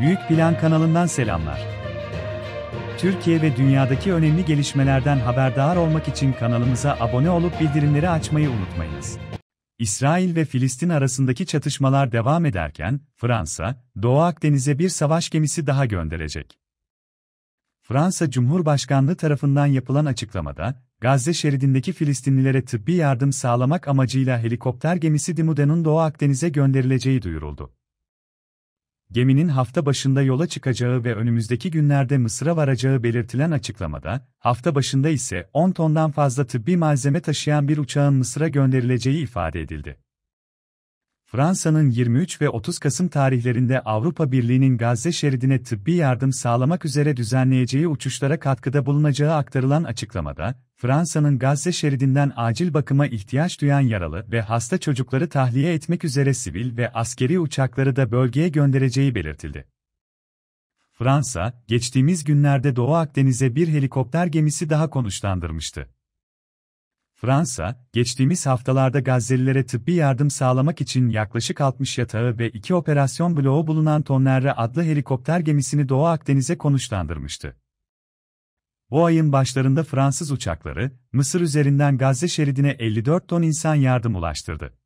Büyük Plan kanalından selamlar. Türkiye ve dünyadaki önemli gelişmelerden haberdar olmak için kanalımıza abone olup bildirimleri açmayı unutmayınız. İsrail ve Filistin arasındaki çatışmalar devam ederken, Fransa, Doğu Akdeniz'e bir savaş gemisi daha gönderecek. Fransa Cumhurbaşkanlığı tarafından yapılan açıklamada, Gazze şeridindeki Filistinlilere tıbbi yardım sağlamak amacıyla helikopter gemisi Dimude'nin Doğu Akdeniz'e gönderileceği duyuruldu geminin hafta başında yola çıkacağı ve önümüzdeki günlerde Mısır'a varacağı belirtilen açıklamada, hafta başında ise 10 tondan fazla tıbbi malzeme taşıyan bir uçağın Mısır'a gönderileceği ifade edildi. Fransa'nın 23 ve 30 Kasım tarihlerinde Avrupa Birliği'nin Gazze şeridine tıbbi yardım sağlamak üzere düzenleyeceği uçuşlara katkıda bulunacağı aktarılan açıklamada, Fransa'nın Gazze şeridinden acil bakıma ihtiyaç duyan yaralı ve hasta çocukları tahliye etmek üzere sivil ve askeri uçakları da bölgeye göndereceği belirtildi. Fransa, geçtiğimiz günlerde Doğu Akdeniz'e bir helikopter gemisi daha konuşlandırmıştı. Fransa, geçtiğimiz haftalarda Gazze'lilere tıbbi yardım sağlamak için yaklaşık 60 yatağı ve 2 operasyon bloğu bulunan Tonnerre adlı helikopter gemisini Doğu Akdeniz'e konuşlandırmıştı. Bu ayın başlarında Fransız uçakları, Mısır üzerinden Gazze şeridine 54 ton insan yardım ulaştırdı.